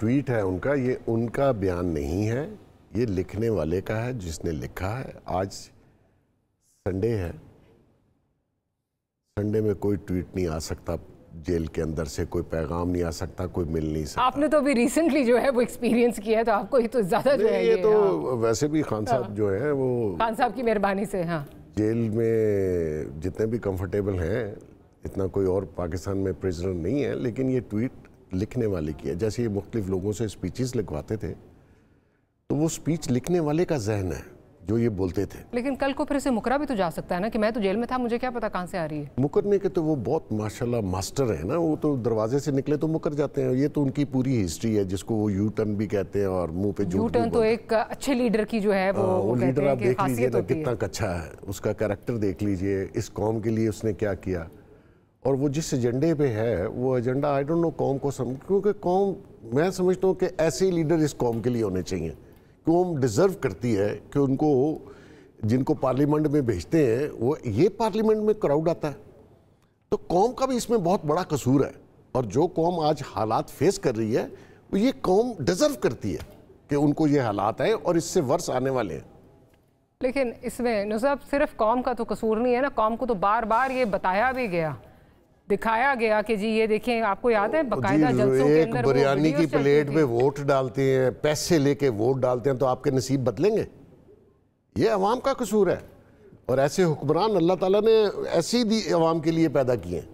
Tweet है उनका ये उनका बयान नहीं है ये लिखने वाले का है जिसने लिखा है आज संडे है संडे में कोई ट्वीट नहीं आ सकता जेल के अंदर से कोई पैगाम नहीं आ सकता कोई मिल नहीं सकता आपने तो अभी रिसेंटली जो है वो एक्सपीरियंस किया है तो आपको ही तो ज्यादा जो है ये तो हाँ। वैसे भी खान साहब हाँ। जो है वो खान साहब की मेहरबानी से हाँ जेल में जितने भी कंफर्टेबल हैं इतना कोई और पाकिस्तान में प्रिजनर नहीं है लेकिन ये ट्वीट लिखने वाले की है जैसे ये मुख्तलिफ लोगों से स्पीचेस लिखवाते थे तो वो स्पीच लिखने वाले का जहन है जो ये बोलते थे लेकिन कल को फिर से मुकरा भी तो जा सकता है ना कि मैं तो जेल में था मुझे क्या पता कहाँ से आ रही है मुकरने के तो वो बहुत माशाल्लाह मास्टर है ना वो तो दरवाजे से निकले तो मुकर जाते हैं ये तो उनकी पूरी हिस्ट्री है जिसको वो यू टर्न भी कहते हैं और मुंह पे यू टर्न तो एक अच्छे लीडर की जो है वो, आ, हाँ, वो लीडर आप देख लीजिए ना कितना अच्छा है उसका कैरेक्टर देख लीजिए इस कॉम के लिए उसने क्या किया और वो जिस एजेंडे पे है वो एजेंडा आई डोंट नो कौम को सम क्योंकि कौम मैं समझता हूँ कि ऐसे लीडर इस कौम के लिए होने चाहिए कौम डिज़र्व करती है कि उनको जिनको पार्लियामेंट में भेजते हैं वो ये पार्लियामेंट में क्राउड आता है तो कौम का भी इसमें बहुत बड़ा कसूर है और जो कौम आज हालात फेस कर रही है वो ये कौम डिज़र्व करती है कि उनको ये हालात आए और इससे वर्ष आने वाले हैं लेकिन इसमें नुसब सिर्फ कौम का तो कसूर नहीं है ना कौम को तो बार बार ये बताया भी गया दिखाया गया कि जी ये देखें आपको याद है बकायदा जलसों के अंदर बिरयानी की प्लेट में वोट डालते हैं पैसे लेके वोट डालते हैं तो आपके नसीब बदलेंगे ये अवाम का कसूर है और ऐसे हुक्मरान अल्लाह ताला ने ऐसी दी अवाम के लिए पैदा किए हैं